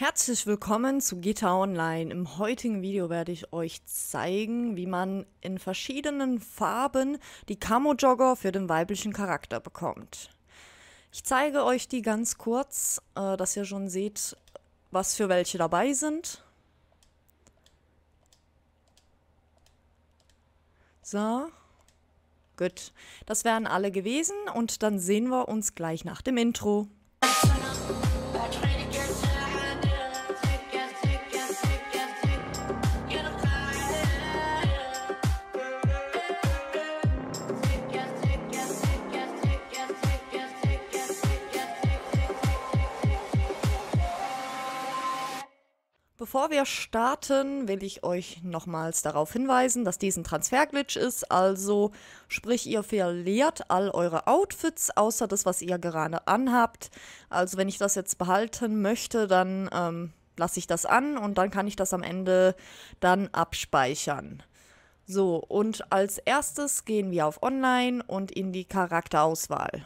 Herzlich willkommen zu Gitter Online. Im heutigen Video werde ich euch zeigen, wie man in verschiedenen Farben die Camo-Jogger für den weiblichen Charakter bekommt. Ich zeige euch die ganz kurz, äh, dass ihr schon seht, was für welche dabei sind. So. Gut. Das wären alle gewesen und dann sehen wir uns gleich nach dem Intro. Bevor wir starten, will ich euch nochmals darauf hinweisen, dass dies ein Transferglitch ist. Also sprich, ihr verliert all eure Outfits, außer das, was ihr gerade anhabt. Also wenn ich das jetzt behalten möchte, dann ähm, lasse ich das an und dann kann ich das am Ende dann abspeichern. So, und als erstes gehen wir auf Online und in die Charakterauswahl.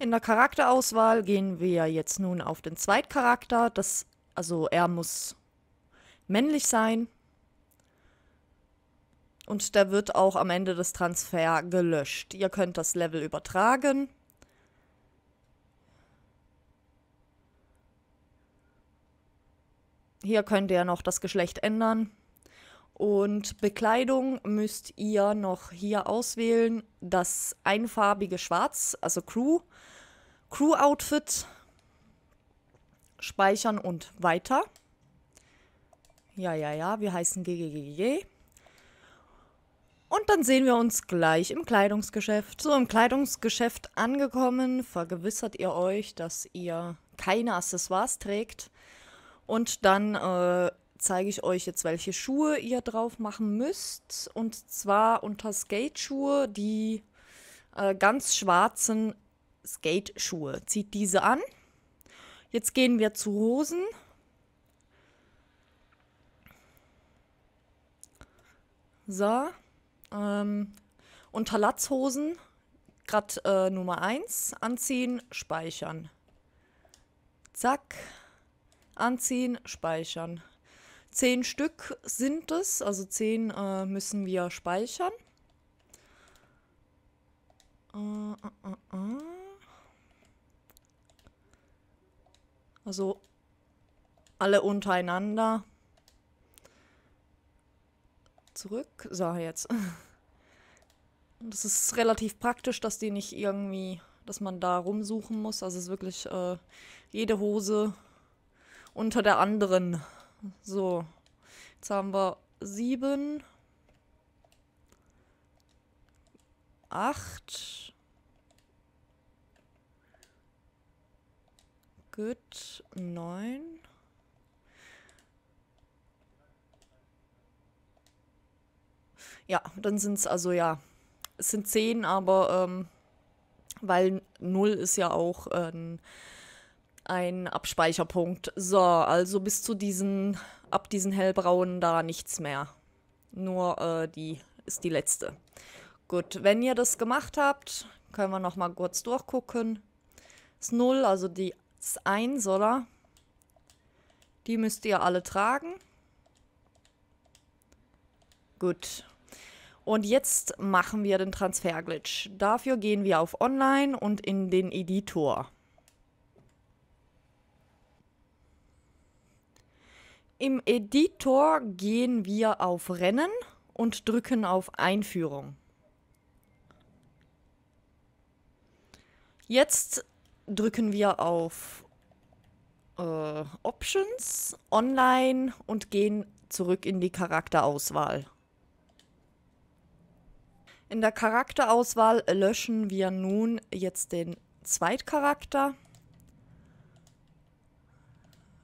In der Charakterauswahl gehen wir jetzt nun auf den Zweitcharakter. Das, also er muss männlich sein. Und der wird auch am Ende des Transfer gelöscht. Ihr könnt das Level übertragen. Hier könnt ihr noch das Geschlecht ändern. Und Bekleidung müsst ihr noch hier auswählen. Das einfarbige Schwarz, also Crew. Crew-Outfit. Speichern und weiter. Ja, ja, ja, wir heißen GGGG. Und dann sehen wir uns gleich im Kleidungsgeschäft. So, im Kleidungsgeschäft angekommen, vergewissert ihr euch, dass ihr keine Accessoires trägt. Und dann äh, zeige ich euch jetzt, welche Schuhe ihr drauf machen müsst. Und zwar unter Skateschuhe die äh, ganz schwarzen Skateschuhe. Zieht diese an. Jetzt gehen wir zu Hosen. So. Ähm, unter Latzhosen, gerade äh, Nummer 1, anziehen, speichern. Zack, anziehen, speichern. Zehn Stück sind es, also zehn äh, müssen wir speichern. Uh, uh, uh, also alle untereinander. Zurück. So, jetzt. Das ist relativ praktisch, dass die nicht irgendwie, dass man da rumsuchen muss. Also es ist wirklich äh, jede Hose unter der anderen. So. Jetzt haben wir sieben. Acht. Gut. Neun. Ja, dann sind es also ja. Es sind zehn, aber ähm, weil null ist ja auch ein. Äh, ein Abspeicherpunkt. So, also bis zu diesen, ab diesen hellbraunen da nichts mehr. Nur äh, die ist die letzte. Gut, wenn ihr das gemacht habt, können wir nochmal kurz durchgucken. Das 0, also die das 1, oder? Die müsst ihr alle tragen. Gut. Und jetzt machen wir den Transferglitch. Dafür gehen wir auf Online und in den Editor. Im Editor gehen wir auf Rennen und drücken auf Einführung. Jetzt drücken wir auf äh, Options, Online und gehen zurück in die Charakterauswahl. In der Charakterauswahl löschen wir nun jetzt den Zweitcharakter.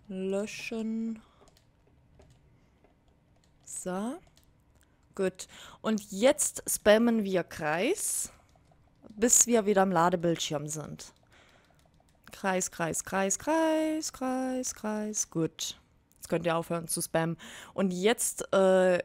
Löschen. So. Gut. Und jetzt spammen wir Kreis, bis wir wieder am Ladebildschirm sind. Kreis, Kreis, Kreis, Kreis, Kreis, Kreis. Gut. Jetzt könnt ihr aufhören zu spammen. Und jetzt äh,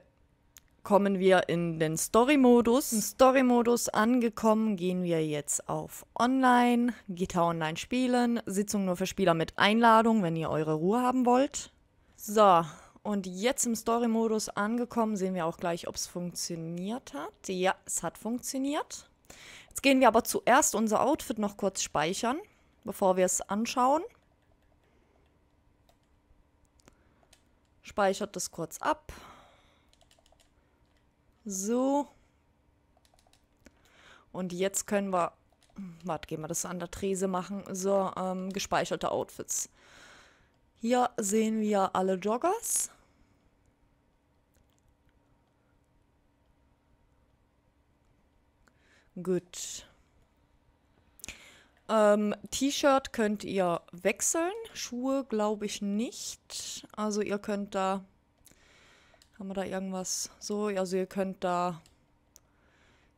kommen wir in den Story-Modus. Im Story-Modus angekommen gehen wir jetzt auf Online, GTA Online spielen, Sitzung nur für Spieler mit Einladung, wenn ihr eure Ruhe haben wollt. So, und jetzt im Story-Modus angekommen, sehen wir auch gleich, ob es funktioniert hat. Ja, es hat funktioniert. Jetzt gehen wir aber zuerst unser Outfit noch kurz speichern, bevor wir es anschauen. Speichert das kurz ab. So. Und jetzt können wir... Warte, gehen wir das an der Trese machen. So, ähm, gespeicherte Outfits. Hier sehen wir alle Joggers. Gut. Ähm, T-Shirt könnt ihr wechseln, Schuhe glaube ich nicht. Also ihr könnt da, haben wir da irgendwas so? Also ihr könnt da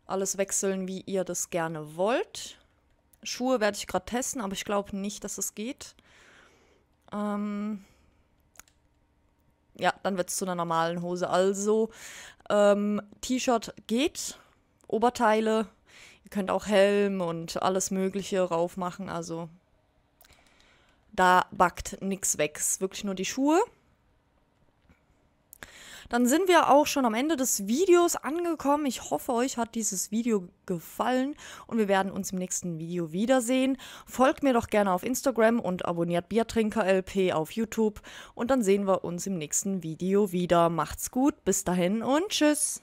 alles wechseln, wie ihr das gerne wollt. Schuhe werde ich gerade testen, aber ich glaube nicht, dass es das geht. Ähm, ja, dann wird es zu einer normalen Hose. Also ähm, T-Shirt geht, Oberteile, ihr könnt auch Helm und alles Mögliche rauf machen. Also da backt nichts weg. Es ist wirklich nur die Schuhe. Dann sind wir auch schon am Ende des Videos angekommen. Ich hoffe, euch hat dieses Video gefallen und wir werden uns im nächsten Video wiedersehen. Folgt mir doch gerne auf Instagram und abonniert Biertrinkerlp auf YouTube und dann sehen wir uns im nächsten Video wieder. Macht's gut, bis dahin und tschüss.